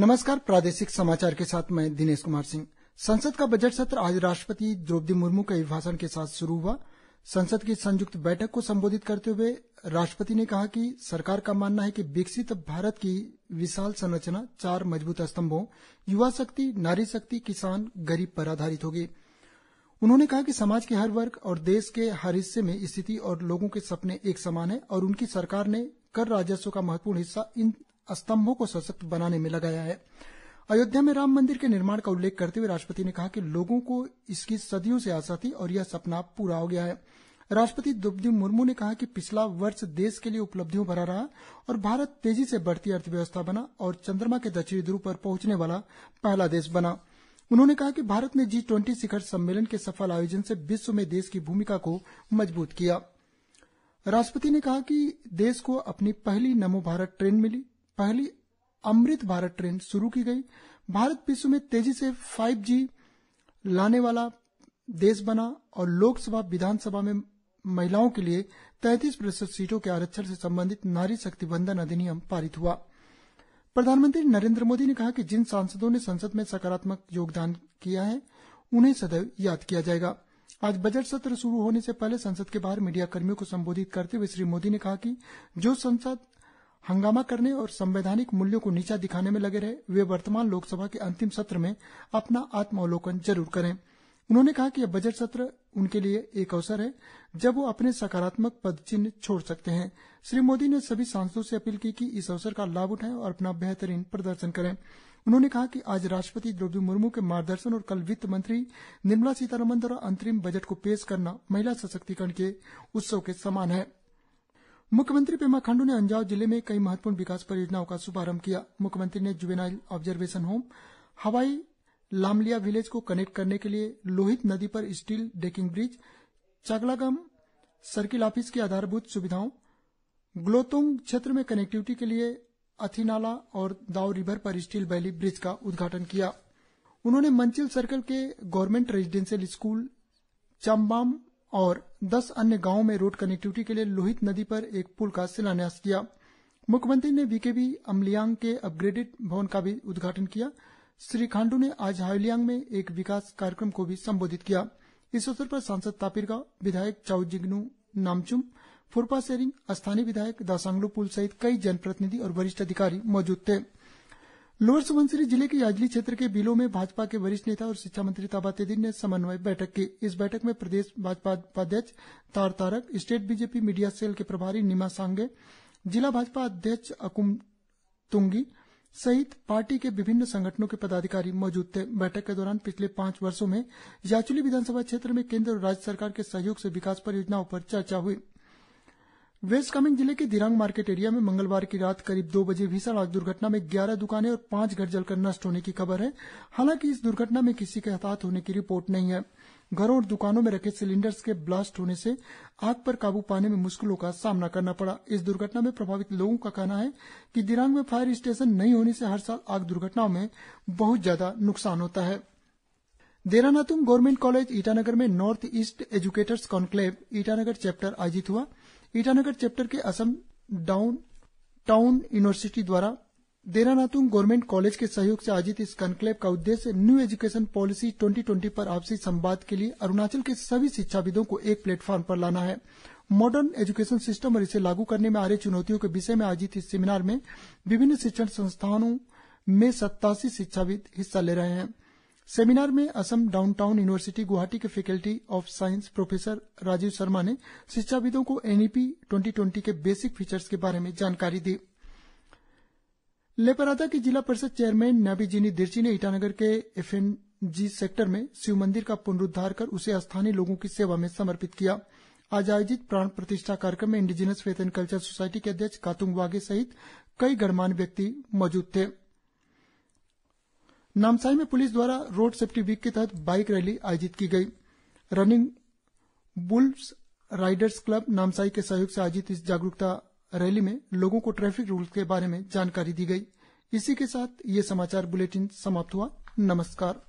नमस्कार प्रादेशिक समाचार के साथ मैं दिनेश कुमार सिंह संसद का बजट सत्र आज राष्ट्रपति द्रौपदी मुर्मू के अभिभाषण के साथ शुरू हुआ संसद की संयुक्त बैठक को संबोधित करते हुए राष्ट्रपति ने कहा कि सरकार का मानना है कि विकसित भारत की विशाल संरचना चार मजबूत स्तंभों युवा शक्ति नारी शक्ति किसान गरीब पर आधारित होगी उन्होंने कहा कि समाज के हर वर्ग और देश के हर हिस्से में स्थिति और लोगों के सपने एक समान है और उनकी सरकार ने कर राजस्व का महत्वपूर्ण हिस्सा इन स्तंभों को सशक्त बनाने में लगाया है अयोध्या में राम मंदिर के निर्माण का उल्लेख करते हुए राष्ट्रपति ने कहा कि लोगों को इसकी सदियों से आशा थी और यह सपना पूरा हो गया है राष्ट्रपति द्रौपदी मुर्मू ने कहा कि पिछला वर्ष देश के लिए उपलब्धियों भरा रहा और भारत तेजी से बढ़ती अर्थव्यवस्था बना और चंद्रमा के दक्षिणी ध्रुव पर पहुंचने वाला पहला देश बना उन्होंने कहा कि भारत ने जी ट्वेंटी शिखर सम्मेलन के सफल आयोजन से विश्व में देश की भूमिका को मजबूत किया राष्ट्रपति ने कहा कि देश को अपनी पहली नमो भारत ट्रेन मिली पहली अमृत भारत ट्रेन शुरू की गई भारत विश्व में तेजी से 5G लाने वाला देश बना और लोकसभा विधानसभा में महिलाओं के लिए तैतीस प्रतिशत सीटों के आरक्षण से संबंधित नारी शक्ति बंधन अधिनियम पारित हुआ प्रधानमंत्री नरेंद्र मोदी ने कहा कि जिन सांसदों ने संसद में सकारात्मक योगदान किया है उन्हें सदैव याद किया जाएगा आज बजट सत्र शुरू होने से पहले संसद के बाहर मीडिया कर्मियों को संबोधित करते हुए श्री मोदी ने कहा कि जो संसद हंगामा करने और संवैधानिक मूल्यों को नीचा दिखाने में लगे रहे वे वर्तमान लोकसभा के अंतिम सत्र में अपना आत्मावलोकन जरूर करें उन्होंने कहा कि यह बजट सत्र उनके लिए एक अवसर है जब वो अपने सकारात्मक पदचिन्ह छोड़ सकते हैं श्री मोदी ने सभी सांसदों से अपील की कि इस अवसर का लाभ उठाएं और अपना बेहतरीन प्रदर्शन करें उन्होंने कहा कि आज राष्ट्रपति द्रौपदी मुर्मू के मार्गदर्शन और कल वित्त मंत्री निर्मला सीतारमन द्वारा अंतरिम बजट को पेश करना महिला सशक्तिकरण के उत्सव के समान है मुख्यमंत्री पेमा खांडू ने अंजाव जिले में कई महत्वपूर्ण विकास परियोजनाओं का शुभारंभ किया मुख्यमंत्री ने जुबेनाइल ऑब्जर्वेशन होम हवाई लामलिया विलेज को कनेक्ट करने के लिए लोहित नदी पर steel decking bridge Chaglagam circle office की आधारभूत सुविधाओं ग्लोतोंग क्षेत्र में कनेक्टिविटी के लिए अथीनाला और दाओ रिवर पर स्टील वैली ब्रिज का उद्घाटन किया उन्होंने मंचिल सर्कल के गवर्नमेंट रेजिडेंशियल स्कूल चम्बाम और दस अन्य गांवों में रोड कनेक्टिविटी के लिए लोहित नदी पर एक पुल का शिलान्यास किया मुख्यमंत्री ने वीकेबी के अमलियांग के अपग्रेडेड भवन का भी उद्घाटन किया श्री खांडू ने आज हावलियांग में एक विकास कार्यक्रम को भी संबोधित किया इस अवसर पर सांसद तापिर विधायक चाउ नामचुम फुरपा सेरिंग स्थानीय विधायक दासांगलू पुल सहित कई जनप्रतिनिधि और वरिष्ठ अधिकारी मौजूद थे लोअर सुबनसिरी जिले के याजली क्षेत्र के बिलो में भाजपा के वरिष्ठ नेता और शिक्षा मंत्री ताबा तेदिर ने समन्वय बैठक की इस बैठक में प्रदेश भाजपा उपाध्यक्ष तार Tarak state BJP media cell के प्रभारी निमा सांगे जिला भाजपा अध्यक्ष अकुम तुंगी सहित पार्टी के विभिन्न संगठनों के पदाधिकारी मौजूद थे बैठक के दौरान पिछले पांच वर्षों में याचुली विधानसभा क्षेत्र में केंद्र और राज्य सरकार के सहयोग से विकास परियोजनाओं पर चर्चा हुई वेस्ट कामेंग जिले के दिरांग मार्केट एरिया में मंगलवार की रात करीब दो बजे भीषण आग दुर्घटना में ग्यारह दुकानें और पांच घर जलकर नष्ट होने की खबर है हालांकि इस दुर्घटना में किसी के हताहत होने की रिपोर्ट नहीं है घरों और दुकानों में रखे सिलेंडर्स के ब्लास्ट होने से आग पर काबू पाने में मुश्किलों का सामना करना पड़ा इस दुर्घटना में प्रभावित लोगों का कहना है कि दिरांग में फायर स्टेशन नहीं होने से हर साल आग दुर्घटनाओं में बहुत ज्यादा नुकसान होता है देरा गवर्नमेंट कॉलेज ईटानगर में north east educators conclave Itanagar chapter आयोजित हुआ ईटानगर चैप्टर के असम डाउन टाउन यूनिवर्सिटी द्वारा देरा गवर्नमेंट कॉलेज के सहयोग से आयोजित इस कंक्लेव का उद्देश्य new education policy twenty twenty पर आपसी संवाद के लिए अरुणाचल के सभी शिक्षाविदों को एक प्लेटफॉर्म पर लाना है मॉडर्न एजुकेशन सिस्टम और इसे लागू करने में आ रही चुनौतियों के विषय में आयोजित इस सेमिनार में विभिन्न शिक्षण संस्थानों में सत्तासी शिक्षाविद हिस्सा ले रहे हैं सेमिनार में असम डाउनटाउन यूनिवर्सिटी गुवाहाटी के faculty of science professor Rajiv Sharma ने शिक्षाविदों को एनईपी 2020 ट्वेंटी ट्वेंटी के बेसिक फीचर्स के बारे में जानकारी दी लेपारादा की जिला परिषद चेयरमैन नाबी जीनी दिर्ची ने ईटानगर के एफ जी सेक्टर में शिव मंदिर का पुनरुद्वार कर उसे स्थानीय लोगों की सेवा में समर्पित किया आज आयोजित प्राण प्रतिष्ठा कार्यक्रम में indigenous faith and culture society के अध्यक्ष कातुंग वागे सहित कई गणमान्य व्यक्ति मौजूद थे नामसाई में पुलिस द्वारा रोड सेफ्टी वीक के तहत बाइक रैली आयोजित की गई running bulls riders club Namsai के सहयोग से आयोजित इस जागरूकता रैली में लोगों को ट्रैफिक रूल के बारे में जानकारी दी गई इसी के साथ ये समाचार बुलेटिन समाप्त हुआ नमस्कार